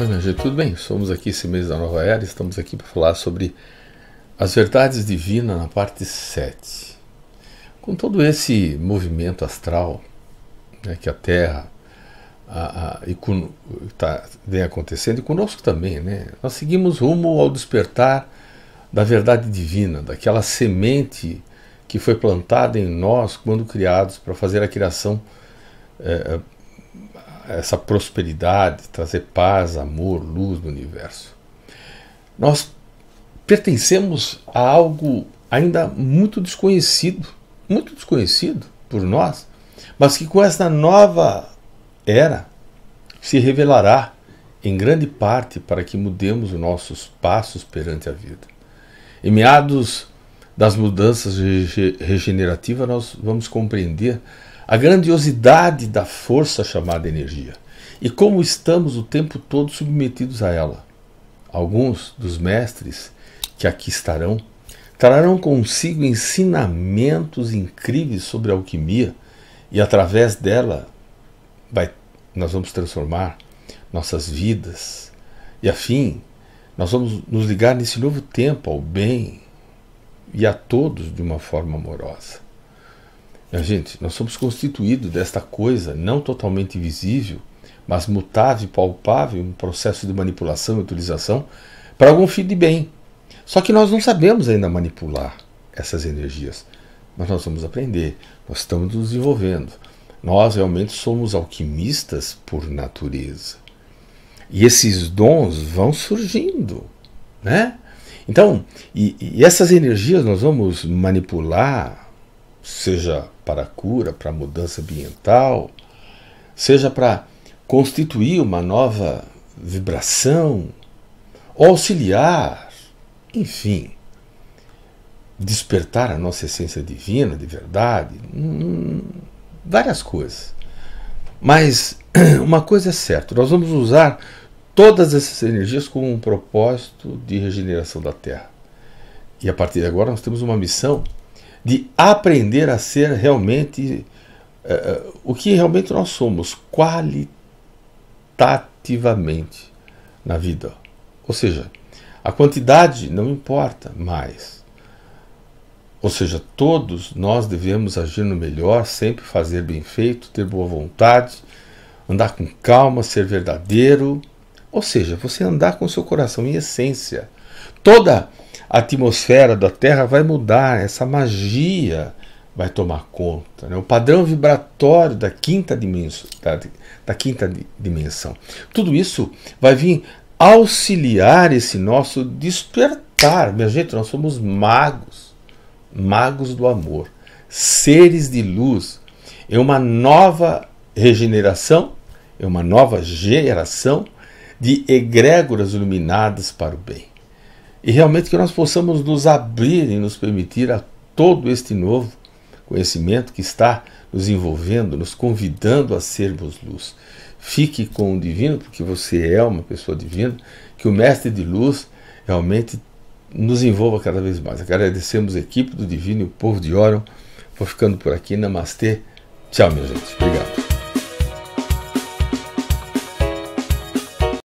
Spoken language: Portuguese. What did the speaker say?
Oi, minha tudo bem? Somos aqui esse mês da Nova Era, estamos aqui para falar sobre as verdades divinas na parte 7. Com todo esse movimento astral né, que a Terra a, a, e com, tá, vem acontecendo, e conosco também, né? Nós seguimos rumo ao despertar da verdade divina, daquela semente que foi plantada em nós quando criados para fazer a criação é, essa prosperidade, trazer paz, amor, luz no universo. Nós pertencemos a algo ainda muito desconhecido, muito desconhecido por nós, mas que com esta nova era se revelará em grande parte para que mudemos os nossos passos perante a vida. Em meados das mudanças regenerativas, nós vamos compreender a grandiosidade da força chamada energia e como estamos o tempo todo submetidos a ela. Alguns dos mestres que aqui estarão trarão consigo ensinamentos incríveis sobre a alquimia e através dela vai, nós vamos transformar nossas vidas e afim nós vamos nos ligar nesse novo tempo ao bem e a todos de uma forma amorosa. Minha gente, nós somos constituídos desta coisa não totalmente visível, mas mutável palpável, um processo de manipulação e utilização para algum fim de bem. Só que nós não sabemos ainda manipular essas energias. Mas nós vamos aprender, nós estamos nos desenvolvendo. Nós realmente somos alquimistas por natureza. E esses dons vão surgindo, né? Então, e, e essas energias nós vamos manipular, seja para cura, para mudança ambiental, seja para constituir uma nova vibração, auxiliar, enfim, despertar a nossa essência divina de verdade, hum, várias coisas. Mas uma coisa é certa, nós vamos usar todas essas energias com um propósito de regeneração da Terra. E a partir de agora nós temos uma missão de aprender a ser realmente uh, o que realmente nós somos, qualitativamente na vida. Ou seja, a quantidade não importa mais. Ou seja, todos nós devemos agir no melhor, sempre fazer bem feito, ter boa vontade, andar com calma, ser verdadeiro. Ou seja, você andar com seu coração em essência. Toda a atmosfera da Terra vai mudar, essa magia vai tomar conta. Né? O padrão vibratório da quinta, dimensão, da, da quinta dimensão. Tudo isso vai vir auxiliar esse nosso despertar. Minha gente, nós somos magos, magos do amor, seres de luz. É uma nova regeneração, é uma nova geração de egrégoras iluminadas para o bem. E realmente que nós possamos nos abrir e nos permitir a todo este novo conhecimento que está nos envolvendo, nos convidando a sermos luz. Fique com o divino, porque você é uma pessoa divina, que o mestre de luz realmente nos envolva cada vez mais. Agradecemos a equipe do Divino e o povo de Orion. Vou ficando por aqui. Namastê. Tchau, meu gente. Obrigado.